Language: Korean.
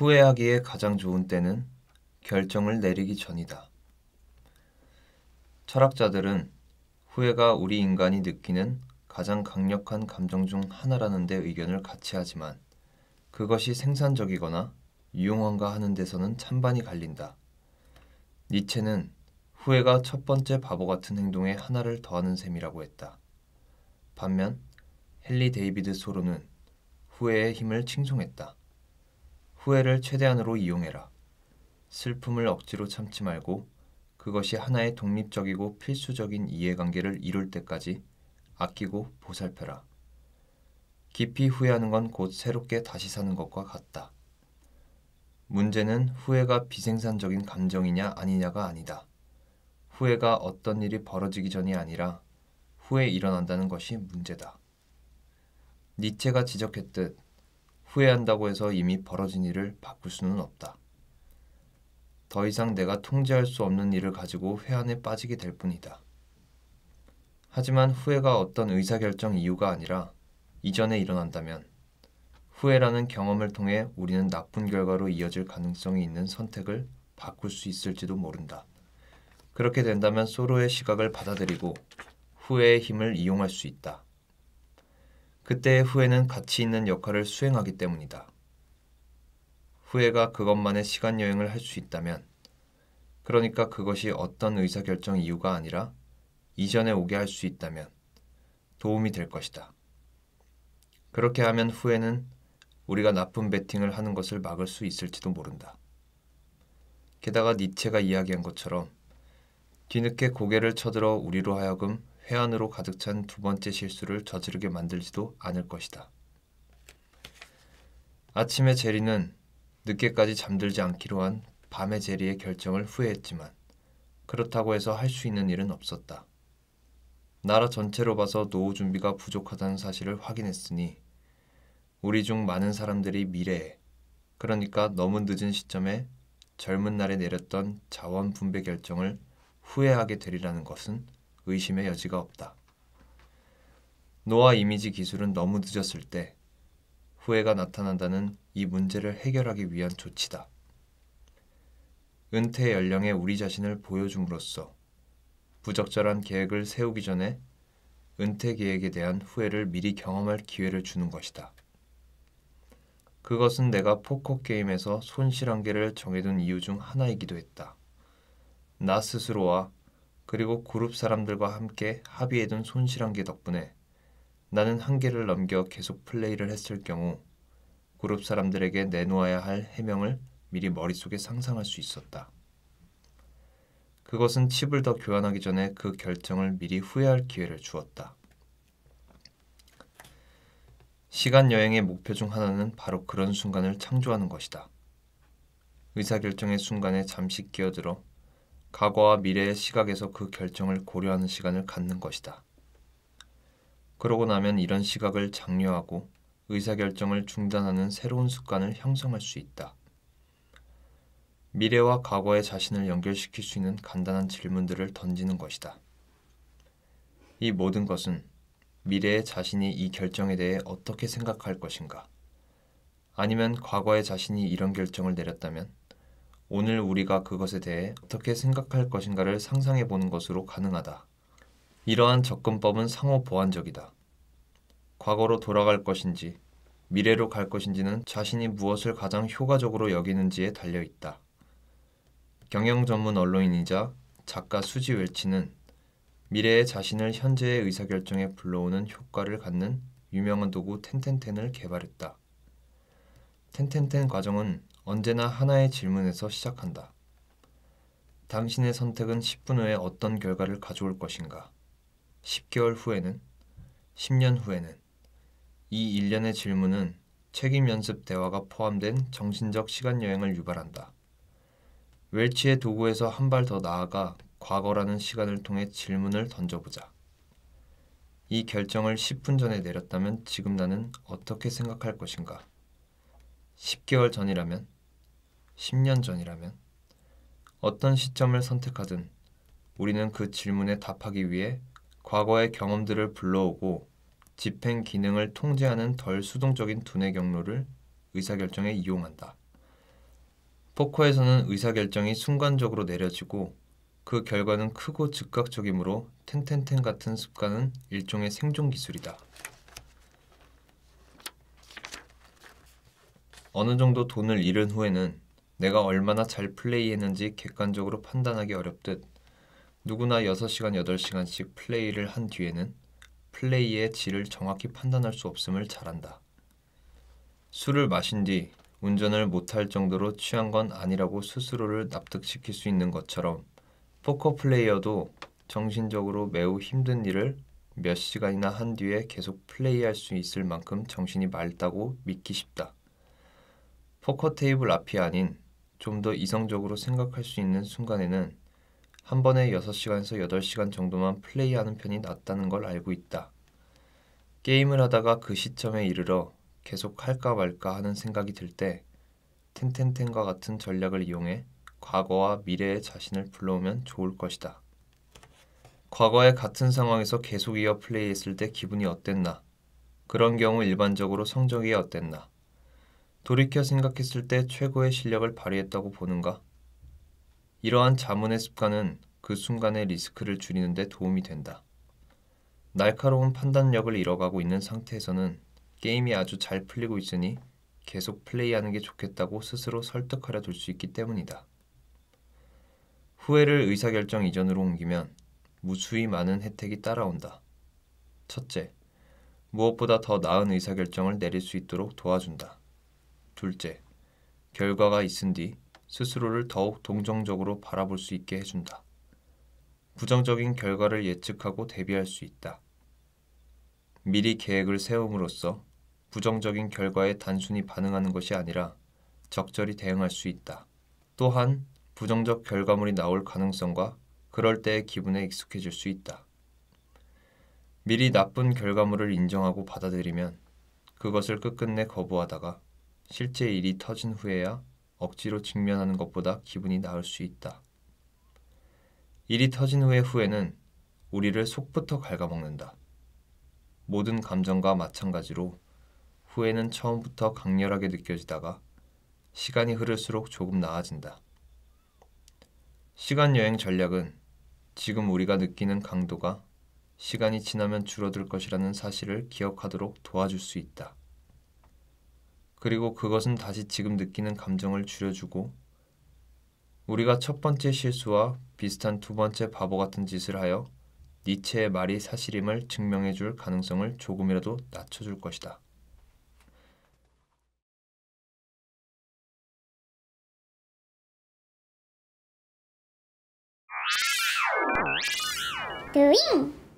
후회하기에 가장 좋은 때는 결정을 내리기 전이다. 철학자들은 후회가 우리 인간이 느끼는 가장 강력한 감정 중 하나라는 데 의견을 같이 하지만 그것이 생산적이거나 유용한가 하는 데서는 찬반이 갈린다. 니체는 후회가 첫 번째 바보 같은 행동에 하나를 더하는 셈이라고 했다. 반면 헨리 데이비드 소로는 후회의 힘을 칭송했다. 후회를 최대한으로 이용해라. 슬픔을 억지로 참지 말고 그것이 하나의 독립적이고 필수적인 이해관계를 이룰 때까지 아끼고 보살펴라. 깊이 후회하는 건 곧 새롭게 다시 사는 것과 같다. 문제는 후회가 비생산적인 감정이냐 아니냐가 아니다. 후회가 어떤 일이 벌어지기 전이 아니라 후에 일어난다는 것이 문제다. 니체가 지적했듯 후회한다고 해서 이미 벌어진 일을 바꿀 수는 없다. 더 이상 내가 통제할 수 없는 일을 가지고 회한에 빠지게 될 뿐이다. 하지만 후회가 어떤 의사결정 이유가 아니라 이전에 일어난다면 후회라는 경험을 통해 우리는 나쁜 결과로 이어질 가능성이 있는 선택을 바꿀 수 있을지도 모른다. 그렇게 된다면 소로의 시각을 받아들이고 후회의 힘을 이용할 수 있다. 그때의 후회는 가치 있는 역할을 수행하기 때문이다. 후회가 그것만의 시간 여행을 할 수 있다면, 그러니까 그것이 어떤 의사결정 이유가 아니라 이전에 오게 할 수 있다면 도움이 될 것이다. 그렇게 하면 후회는 우리가 나쁜 배팅을 하는 것을 막을 수 있을지도 모른다. 게다가 니체가 이야기한 것처럼 뒤늦게 고개를 쳐들어 우리로 하여금 해안으로 가득 찬 두 번째 실수를 저지르게 만들지도 않을 것이다. 아침에 제리는 늦게까지 잠들지 않기로 한 밤의 제리의 결정을 후회했지만 그렇다고 해서 할 수 있는 일은 없었다. 나라 전체로 봐서 노후 준비가 부족하다는 사실을 확인했으니 우리 중 많은 사람들이 미래에 그러니까 너무 늦은 시점에 젊은 날에 내렸던 자원 분배 결정을 후회하게 되리라는 것은 의심의 여지가 없다. 노화 이미지 기술은 너무 늦었을 때 후회가 나타난다는 이 문제를 해결하기 위한 조치다. 은퇴 연령에 우리 자신을 보여줌으로써 부적절한 계획을 세우기 전에 은퇴 계획에 대한 후회를 미리 경험할 기회를 주는 것이다. 그것은 내가 포커 게임에서 손실한 개를 정해둔 이유 중 하나이기도 했다. 나 스스로와 그리고 그룹 사람들과 함께 합의해둔 손실한게 덕분에 나는 한계를 넘겨 계속 플레이를 했을 경우 그룹 사람들에게 내놓아야 할 해명을 미리 머릿속에 상상할 수 있었다. 그것은 칩을 더 교환하기 전에 그 결정을 미리 후회할 기회를 주었다. 시간 여행의 목표 중 하나는 바로 그런 순간을 창조하는 것이다. 의사결정의 순간에 잠시 끼어들어 과거와 미래의 시각에서 그 결정을 고려하는 시간을 갖는 것이다. 그러고 나면 이런 시각을 장려하고 의사결정을 중단하는 새로운 습관을 형성할 수 있다. 미래와 과거의 자신을 연결시킬 수 있는 간단한 질문들을 던지는 것이다. 이 모든 것은 미래의 자신이 이 결정에 대해 어떻게 생각할 것인가? 아니면 과거의 자신이 이런 결정을 내렸다면 오늘 우리가 그것에 대해 어떻게 생각할 것인가를 상상해 보는 것으로 가능하다. 이러한 접근법은 상호 보완적이다. 과거로 돌아갈 것인지 미래로 갈 것인지는 자신이 무엇을 가장 효과적으로 여기는지에 달려 있다. 경영 전문 언론인이자 작가 수지 웰치는 미래의 자신을 현재의 의사결정에 불러오는 효과를 갖는 유명한 도구 텐텐텐을 개발했다. 텐텐텐 과정은 언제나 하나의 질문에서 시작한다. 당신의 선택은 10분 후에 어떤 결과를 가져올 것인가? 10개월 후에는? 10년 후에는? 이 일련의 질문은 책임 연습 대화가 포함된 정신적 시간 여행을 유발한다. 웰치의 도구에서 한 발 더 나아가 과거라는 시간을 통해 질문을 던져보자. 이 결정을 10분 전에 내렸다면 지금 나는 어떻게 생각할 것인가? 10개월 전이라면, 10년 전이라면, 어떤 시점을 선택하든 우리는 그 질문에 답하기 위해 과거의 경험들을 불러오고 집행 기능을 통제하는 덜 수동적인 두뇌 경로를 의사결정에 이용한다. 포커에서는 의사결정이 순간적으로 내려지고 그 결과는 크고 즉각적이므로 텐텐텐 같은 습관은 일종의 생존 기술이다. 어느 정도 돈을 잃은 후에는 내가 얼마나 잘 플레이했는지 객관적으로 판단하기 어렵듯 누구나 6시간, 8시간씩 플레이를 한 뒤에는 플레이의 질을 정확히 판단할 수 없음을 잘한다. 술을 마신 뒤 운전을 못할 정도로 취한 건 아니라고 스스로를 납득시킬 수 있는 것처럼 포커 플레이어도 정신적으로 매우 힘든 일을 몇 시간이나 한 뒤에 계속 플레이할 수 있을 만큼 정신이 맑다고 믿기 쉽다. 포커 테이블 앞이 아닌 좀 더 이성적으로 생각할 수 있는 순간에는 한 번에 6시간에서 8시간 정도만 플레이하는 편이 낫다는 걸 알고 있다. 게임을 하다가 그 시점에 이르러 계속 할까 말까 하는 생각이 들 때 텐텐텐과 같은 전략을 이용해 과거와 미래의 자신을 불러오면 좋을 것이다. 과거의 같은 상황에서 계속 이어 플레이했을 때 기분이 어땠나? 그런 경우 일반적으로 성적이 어땠나? 돌이켜 생각했을 때 최고의 실력을 발휘했다고 보는가? 이러한 자문의 습관은 그 순간의 리스크를 줄이는 데 도움이 된다. 날카로운 판단력을 잃어가고 있는 상태에서는 게임이 아주 잘 풀리고 있으니 계속 플레이하는 게 좋겠다고 스스로 설득하려 둘 수 있기 때문이다. 후회를 의사결정 이전으로 옮기면 무수히 많은 혜택이 따라온다. 첫째, 무엇보다 더 나은 의사결정을 내릴 수 있도록 도와준다. 둘째, 결과가 있은 뒤 스스로를 더욱 동정적으로 바라볼 수 있게 해준다. 부정적인 결과를 예측하고 대비할 수 있다. 미리 계획을 세움으로써 부정적인 결과에 단순히 반응하는 것이 아니라 적절히 대응할 수 있다. 또한 부정적 결과물이 나올 가능성과 그럴 때의 기분에 익숙해질 수 있다. 미리 나쁜 결과물을 인정하고 받아들이면 그것을 끝끝내 거부하다가 실제 일이 터진 후에야 억지로 직면하는 것보다 기분이 나을 수 있다. 일이 터진 후의 후회는 우리를 속부터 갉아먹는다. 모든 감정과 마찬가지로 후회는 처음부터 강렬하게 느껴지다가 시간이 흐를수록 조금 나아진다. 시간 여행 전략은 지금 우리가 느끼는 강도가 시간이 지나면 줄어들 것이라는 사실을 기억하도록 도와줄 수 있다. 그리고 그것은 다시 지금 느끼는 감정을 줄여주고 우리가 첫 번째 실수와 비슷한 두 번째 바보 같은 짓을 하여 니체의 말이 사실임을 증명해 줄 가능성을 조금이라도 낮춰 줄 것이다. d o